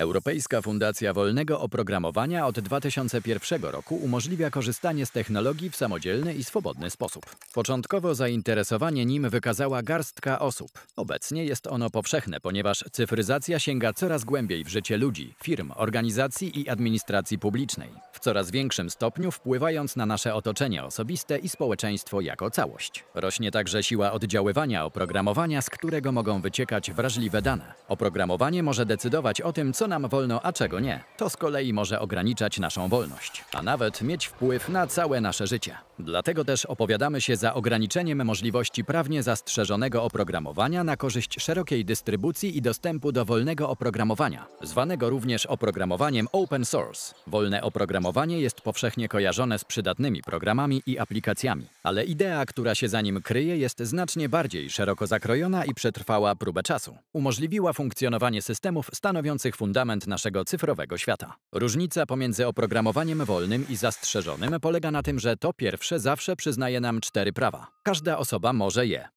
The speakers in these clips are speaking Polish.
Europejska Fundacja Wolnego Oprogramowania od 2001 roku umożliwia korzystanie z technologii w samodzielny i swobodny sposób. Początkowo zainteresowanie nim wykazała garstka osób. Obecnie jest ono powszechne, ponieważ cyfryzacja sięga coraz głębiej w życie ludzi, firm, organizacji i administracji publicznej coraz większym stopniu wpływając na nasze otoczenie osobiste i społeczeństwo jako całość. Rośnie także siła oddziaływania oprogramowania, z którego mogą wyciekać wrażliwe dane. Oprogramowanie może decydować o tym, co nam wolno, a czego nie. To z kolei może ograniczać naszą wolność, a nawet mieć wpływ na całe nasze życie. Dlatego też opowiadamy się za ograniczeniem możliwości prawnie zastrzeżonego oprogramowania na korzyść szerokiej dystrybucji i dostępu do wolnego oprogramowania, zwanego również oprogramowaniem open source. Wolne oprogramowanie programowanie jest powszechnie kojarzone z przydatnymi programami i aplikacjami, ale idea, która się za nim kryje, jest znacznie bardziej szeroko zakrojona i przetrwała próbę czasu. Umożliwiła funkcjonowanie systemów stanowiących fundament naszego cyfrowego świata. Różnica pomiędzy oprogramowaniem wolnym i zastrzeżonym polega na tym, że to pierwsze zawsze przyznaje nam cztery prawa. Każda osoba może je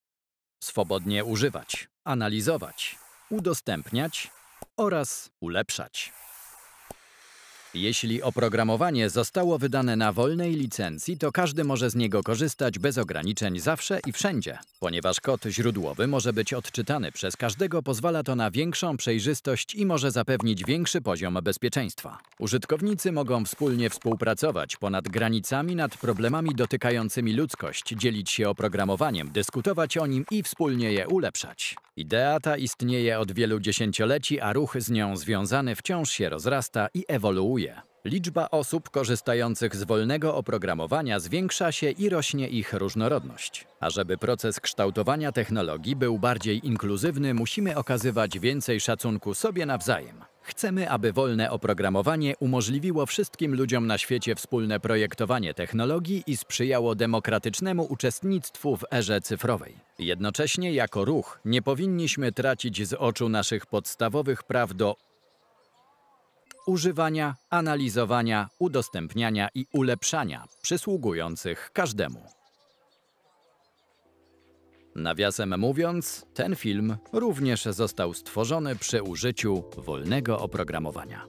swobodnie używać, analizować, udostępniać oraz ulepszać. Jeśli oprogramowanie zostało wydane na wolnej licencji, to każdy może z niego korzystać bez ograniczeń zawsze i wszędzie. Ponieważ kod źródłowy może być odczytany przez każdego, pozwala to na większą przejrzystość i może zapewnić większy poziom bezpieczeństwa. Użytkownicy mogą wspólnie współpracować ponad granicami nad problemami dotykającymi ludzkość, dzielić się oprogramowaniem, dyskutować o nim i wspólnie je ulepszać. Idea ta istnieje od wielu dziesięcioleci, a ruch z nią związany wciąż się rozrasta i ewoluuje. Liczba osób korzystających z wolnego oprogramowania zwiększa się i rośnie ich różnorodność. A żeby proces kształtowania technologii był bardziej inkluzywny, musimy okazywać więcej szacunku sobie nawzajem. Chcemy, aby wolne oprogramowanie umożliwiło wszystkim ludziom na świecie wspólne projektowanie technologii i sprzyjało demokratycznemu uczestnictwu w erze cyfrowej. Jednocześnie jako ruch nie powinniśmy tracić z oczu naszych podstawowych praw do używania, analizowania, udostępniania i ulepszania, przysługujących każdemu. Nawiasem mówiąc, ten film również został stworzony przy użyciu wolnego oprogramowania.